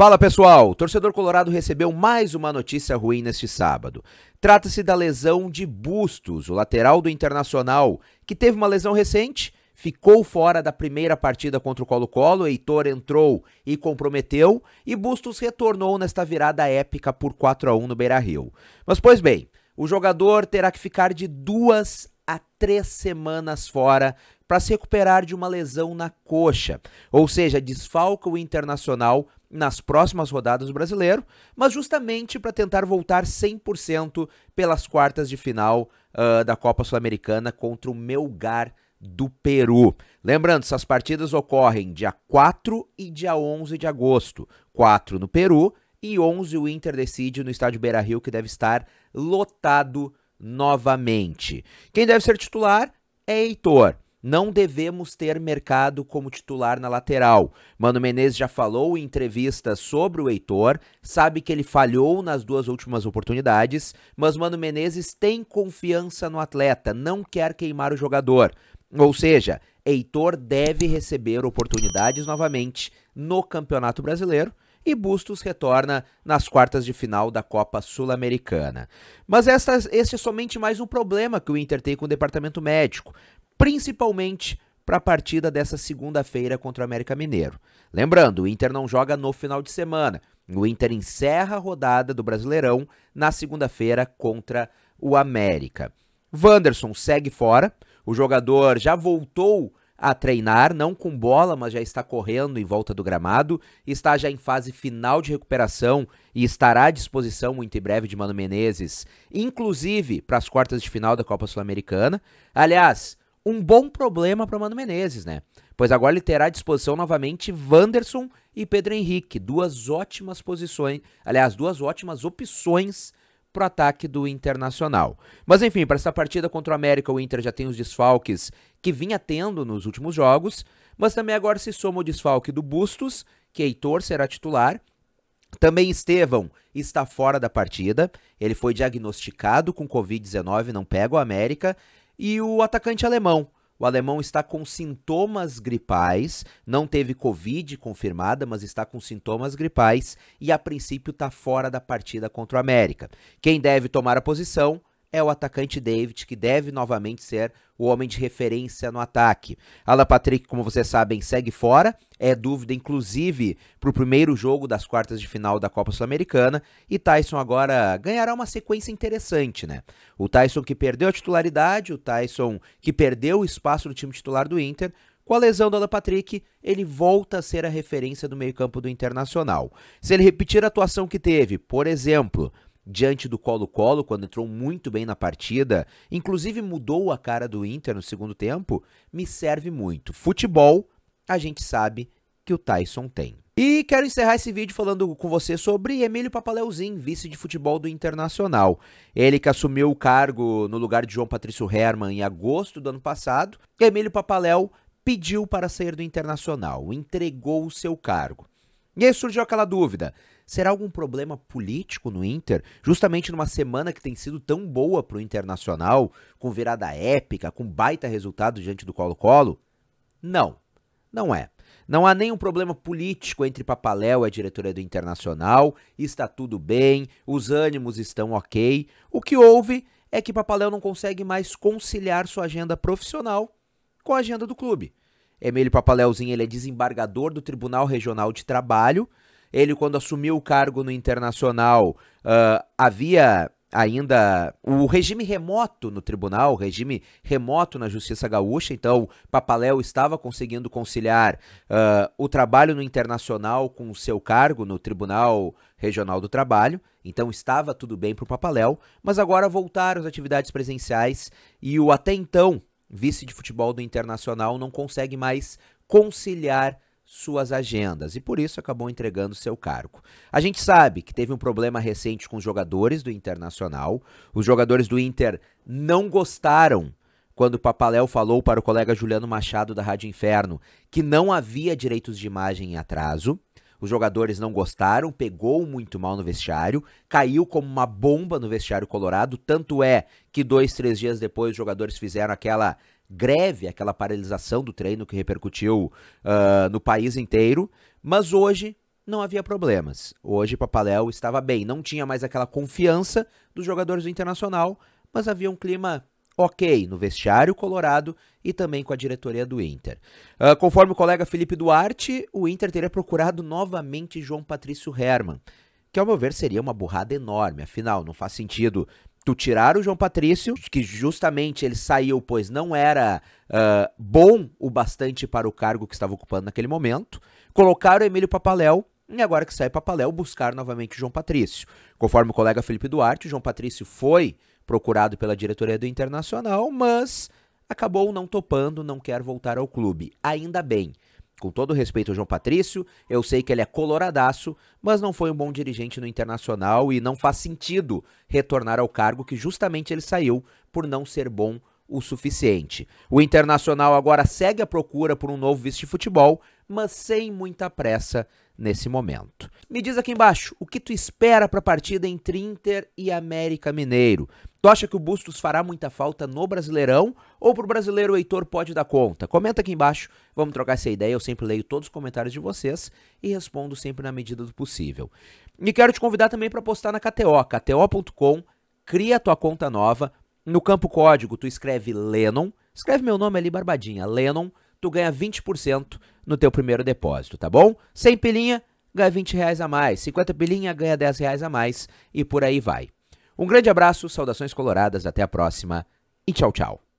Fala pessoal, o torcedor colorado recebeu mais uma notícia ruim neste sábado. Trata-se da lesão de Bustos, o lateral do Internacional, que teve uma lesão recente, ficou fora da primeira partida contra o Colo-Colo, Heitor entrou e comprometeu, e Bustos retornou nesta virada épica por 4 a 1 no Beira-Rio. Mas pois bem, o jogador terá que ficar de duas a três semanas fora para se recuperar de uma lesão na coxa, ou seja, desfalca o Internacional nas próximas rodadas do Brasileiro, mas justamente para tentar voltar 100% pelas quartas de final uh, da Copa Sul-Americana contra o Melgar do Peru. Lembrando, essas partidas ocorrem dia 4 e dia 11 de agosto. 4 no Peru e 11 o Inter decide no estádio Beira-Rio que deve estar lotado novamente. Quem deve ser titular é Heitor. Não devemos ter mercado como titular na lateral. Mano Menezes já falou em entrevistas sobre o Heitor, sabe que ele falhou nas duas últimas oportunidades, mas Mano Menezes tem confiança no atleta, não quer queimar o jogador. Ou seja, Heitor deve receber oportunidades novamente no Campeonato Brasileiro e Bustos retorna nas quartas de final da Copa Sul-Americana. Mas esta, este é somente mais um problema que o Inter tem com o departamento médico principalmente para a partida dessa segunda-feira contra o América Mineiro. Lembrando, o Inter não joga no final de semana. O Inter encerra a rodada do Brasileirão na segunda-feira contra o América. Wanderson segue fora. O jogador já voltou a treinar, não com bola, mas já está correndo em volta do gramado, está já em fase final de recuperação e estará à disposição muito em breve de Mano Menezes, inclusive para as quartas de final da Copa Sul-Americana. Aliás, um bom problema para o Mano Menezes, né? Pois agora ele terá à disposição novamente Wanderson e Pedro Henrique, duas ótimas posições, aliás, duas ótimas opções para o ataque do Internacional. Mas enfim, para essa partida contra o América, o Inter já tem os desfalques que vinha tendo nos últimos jogos, mas também agora se soma o desfalque do Bustos, que Heitor será titular, também Estevão está fora da partida. Ele foi diagnosticado com Covid-19, não pega o América e o atacante alemão. O alemão está com sintomas gripais, não teve Covid confirmada, mas está com sintomas gripais e a princípio está fora da partida contra o América. Quem deve tomar a posição? é o atacante David, que deve novamente ser o homem de referência no ataque. Alan Patrick, como vocês sabem, segue fora, é dúvida inclusive para o primeiro jogo das quartas de final da Copa Sul-Americana, e Tyson agora ganhará uma sequência interessante, né? O Tyson que perdeu a titularidade, o Tyson que perdeu o espaço no time titular do Inter, com a lesão do Alan Patrick, ele volta a ser a referência do meio-campo do Internacional. Se ele repetir a atuação que teve, por exemplo, diante do Colo-Colo, quando entrou muito bem na partida, inclusive mudou a cara do Inter no segundo tempo, me serve muito. Futebol, a gente sabe que o Tyson tem. E quero encerrar esse vídeo falando com você sobre Emílio Papaleuzinho, vice de futebol do Internacional. Ele que assumiu o cargo no lugar de João Patrício Herman em agosto do ano passado, Emílio Papaléu pediu para sair do Internacional, entregou o seu cargo. E aí surgiu aquela dúvida: Será algum problema político no Inter, justamente numa semana que tem sido tão boa para o Internacional, com virada épica, com baita resultado diante do Colo-Colo? Não, não é. Não há nenhum problema político entre Papaléu e a diretoria do Internacional, está tudo bem, os ânimos estão ok. O que houve é que Papaléu não consegue mais conciliar sua agenda profissional com a agenda do clube. Emílio Papaléuzinho ele é desembargador do Tribunal Regional de Trabalho ele, quando assumiu o cargo no Internacional, uh, havia ainda o regime remoto no tribunal, regime remoto na Justiça Gaúcha, então Papaléu estava conseguindo conciliar uh, o trabalho no internacional com o seu cargo no Tribunal Regional do Trabalho, então estava tudo bem para o Papaléu, mas agora voltaram as atividades presenciais e o até então vice de futebol do Internacional não consegue mais conciliar suas agendas e por isso acabou entregando seu cargo. A gente sabe que teve um problema recente com os jogadores do Internacional. Os jogadores do Inter não gostaram quando o Papaléu falou para o colega Juliano Machado da Rádio Inferno que não havia direitos de imagem em atraso. Os jogadores não gostaram, pegou muito mal no vestiário, caiu como uma bomba no vestiário colorado. Tanto é que dois, três dias depois os jogadores fizeram aquela greve, aquela paralisação do treino que repercutiu uh, no país inteiro, mas hoje não havia problemas. Hoje Papaléu estava bem, não tinha mais aquela confiança dos jogadores do Internacional, mas havia um clima ok no vestiário colorado e também com a diretoria do Inter. Uh, conforme o colega Felipe Duarte, o Inter teria procurado novamente João Patrício Herman, que ao meu ver seria uma burrada enorme, afinal não faz sentido tu tirar o João Patrício, que justamente ele saiu pois não era uh, bom o bastante para o cargo que estava ocupando naquele momento, colocar o Emílio Papaléu e agora que sai Papaléu buscar novamente o João Patrício. Conforme o colega Felipe Duarte, o João Patrício foi procurado pela diretoria do Internacional, mas acabou não topando, não quer voltar ao clube. Ainda bem. Com todo respeito ao João Patrício, eu sei que ele é coloradaço, mas não foi um bom dirigente no Internacional e não faz sentido retornar ao cargo que justamente ele saiu por não ser bom o suficiente. O Internacional agora segue a procura por um novo vice-futebol, mas sem muita pressa nesse momento. Me diz aqui embaixo, o que tu espera para a partida entre Inter e América Mineiro? Tu acha que o Bustos fará muita falta no Brasileirão ou pro brasileiro o Heitor pode dar conta? Comenta aqui embaixo, vamos trocar essa ideia. Eu sempre leio todos os comentários de vocês e respondo sempre na medida do possível. E quero te convidar também para postar na KTO, kto.com, cria tua conta nova. No campo código, tu escreve Lennon, escreve meu nome ali, Barbadinha, Lennon, tu ganha 20% no teu primeiro depósito, tá bom? Sem pilinha, ganha 20 reais a mais, 50 pilinha ganha 10 reais a mais e por aí vai. Um grande abraço, saudações coloradas, até a próxima e tchau, tchau.